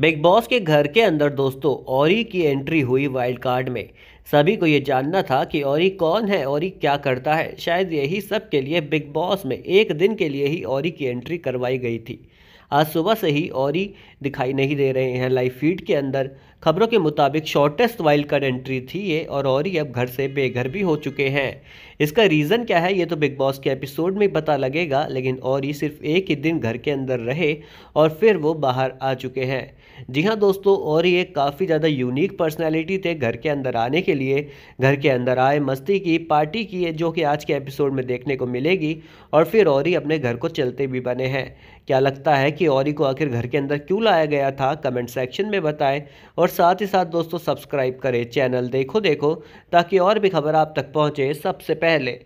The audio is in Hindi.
बिग बॉस के घर के अंदर दोस्तों औरी की एंट्री हुई वाइल्ड कार्ड में सभी को ये जानना था कि औरी कौन है औरी क्या करता है शायद यही सब के लिए बिग बॉस में एक दिन के लिए ही औरी की एंट्री करवाई गई थी आज सुबह से ही और ही दिखाई नहीं दे रहे हैं लाइव फीड के अंदर खबरों के मुताबिक शॉर्टेस्ट वाइल्ड कार्ड एंट्री थी ये और और ही अब घर से बेघर भी हो चुके हैं इसका रीज़न क्या है ये तो बिग बॉस के एपिसोड में पता लगेगा लेकिन और ही सिर्फ एक ही दिन घर के अंदर रहे और फिर वो बाहर आ चुके हैं जी हाँ दोस्तों और ही एक काफ़ी ज़्यादा यूनिक पर्सनैलिटी थे घर के अंदर आने के लिए घर के अंदर आए मस्ती की पार्टी की जो कि आज के एपिसोड में देखने को मिलेगी और फिर और ही अपने घर को चलते भी बने हैं क्या लगता है कि औरी को आखिर घर के अंदर क्यों लाया गया था कमेंट सेक्शन में बताएं और साथ ही साथ दोस्तों सब्सक्राइब करें चैनल देखो देखो ताकि और भी खबर आप तक पहुंचे सबसे पहले